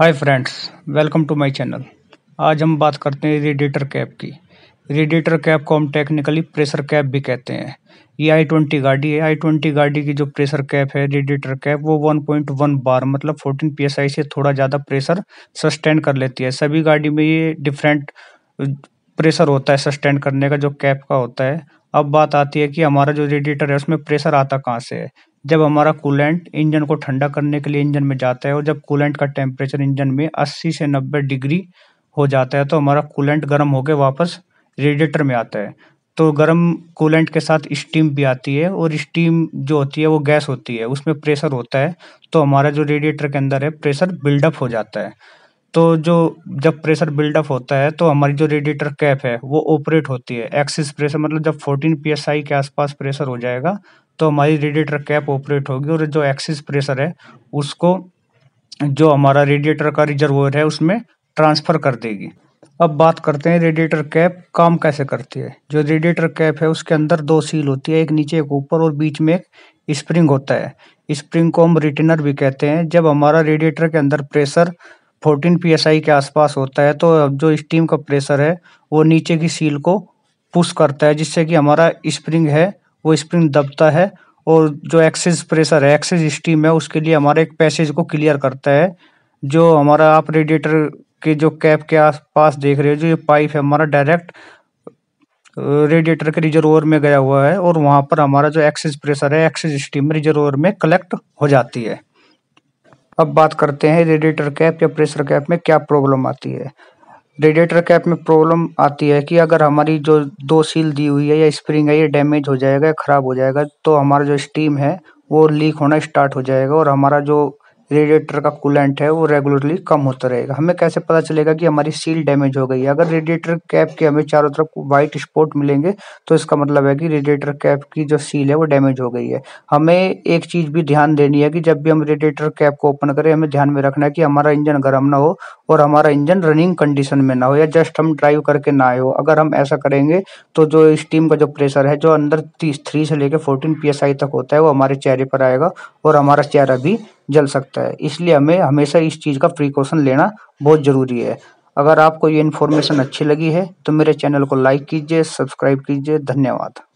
hi friends welcome to my channel आज हम बात करते हैं रेडिएटर कैप की रेडिएटर कैप को हम टेक्निकली प्रेशर कैप भी कहते हैं ये आई ट्वेंटी गाड़ी है आई ट्वेंटी गाड़ी की जो प्रेशर कैप है रेडिएटर कैप वो वन पॉइंट वन बार मतलब फोर्टीन पी से थोड़ा ज़्यादा प्रेशर सस्टेन कर लेती है सभी गाड़ी में ये डिफरेंट प्रेशर होता है सस्टेन करने का जो कैप का होता है अब बात आती है कि हमारा जो रेडिएटर है उसमें प्रेशर आता कहाँ से है जब हमारा कूलेंट इंजन को ठंडा करने के लिए इंजन में जाता है और जब कूलेंट का टेम्परेचर इंजन में 80 से 90 डिग्री हो जाता है तो हमारा कूलेंट गर्म होकर वापस रेडिएटर में आता है तो गर्म कूलेंट के साथ स्टीम भी आती है और स्टीम जो होती है वो गैस होती है उसमें प्रेशर होता है तो हमारा जो रेडिएटर के अंदर है प्रेशर बिल्डअप हो जाता है तो जो जब प्रेशर बिल्डअप होता है तो हमारी जो रेडिएटर कैप है वो ऑपरेट होती है एक्सिस प्रेशर मतलब जब 14 पी के आसपास प्रेशर हो जाएगा तो हमारी रेडिएटर कैप ऑपरेट होगी और जो एक्सिस प्रेशर है उसको जो हमारा रेडिएटर का रिजर्वर है उसमें ट्रांसफ़र कर देगी अब बात करते हैं रेडिएटर कैप काम कैसे करती है जो रेडिएटर कैप है उसके अंदर दो सील होती है एक नीचे एक ऊपर और बीच में एक स्प्रिंग होता है स्प्रिंग को हम रिटेनर भी कहते हैं जब हमारा रेडिएटर के अंदर प्रेशर 14 पीएसआई के आसपास होता है तो जो स्टीम का प्रेशर है वो नीचे की सील को पुश करता है जिससे कि हमारा स्प्रिंग है वो स्प्रिंग दबता है और जो एक्सेस प्रेशर है एक्सेस स्टीम है उसके लिए हमारे एक पैसेज को क्लियर करता है जो हमारा आप रेडिएटर के जो कैप के आसपास देख रहे हो जो ये पाइप है हमारा डायरेक्ट रेडिएटर के रिजर्वर में गया हुआ है और वहाँ पर हमारा जो एक्सेस प्रेशर है एक्सेस स्टीम रिजर्वर में कलेक्ट हो जाती है अब बात करते हैं रेडिएटर कैप या प्रेशर कैप में क्या प्रॉब्लम आती है रेडिएटर कैप में प्रॉब्लम आती है कि अगर हमारी जो दो सील दी हुई है या स्प्रिंग है ये डैमेज हो जाएगा खराब हो जाएगा तो हमारा जो स्टीम है वो लीक होना स्टार्ट हो जाएगा और हमारा जो रेडिएटर का कूलेंट है वो रेगुलरली कम होता रहेगा हमें कैसे पता चलेगा कि हमारी सील डैमेज हो गई है अगर रेडिएटर कैप के हमें चारों तरफ व्हाइट स्पॉट मिलेंगे तो इसका मतलब है कि रेडिएटर कैप की जो सील है वो डैमेज हो गई है हमें एक चीज भी ध्यान देनी है कि जब भी हम रेडिएटर कैप को ओपन करें हमें ध्यान में रखना है कि हमारा इंजन गर्म ना हो और हमारा इंजन रनिंग कंडीशन में ना हो या जस्ट हम ड्राइव करके ना आए हो अगर हम ऐसा करेंगे तो जो स्टीम का जो प्रेशर है जो अंदर तीस थ्री से लेकर फोर्टीन पी तक होता है वो हमारे चेहरे पर आएगा और हमारा चेहरा भी जल सकता है इसलिए हमें हमेशा इस चीज का प्रिकॉशन लेना बहुत जरूरी है अगर आपको ये इन्फॉर्मेशन अच्छी लगी है तो मेरे चैनल को लाइक कीजिए सब्सक्राइब कीजिए धन्यवाद